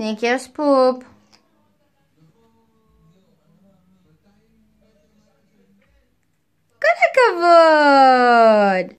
Сникерс пуп. Good Hickawood!